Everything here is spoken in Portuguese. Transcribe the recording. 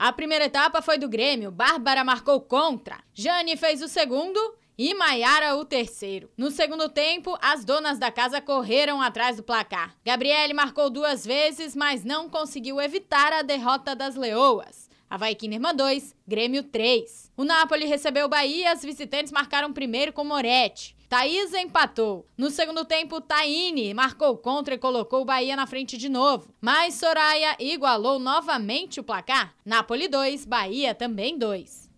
A primeira etapa foi do Grêmio, Bárbara marcou contra, Jane fez o segundo e Maiara o terceiro. No segundo tempo, as donas da casa correram atrás do placar. Gabriele marcou duas vezes, mas não conseguiu evitar a derrota das leoas. Havaí Kinderman 2, Grêmio 3. O Napoli recebeu o Bahia, as visitantes marcaram primeiro com Moretti. Thaís empatou. No segundo tempo, Taine marcou contra e colocou o Bahia na frente de novo. Mas Soraya igualou novamente o placar. Napoli 2, Bahia também 2.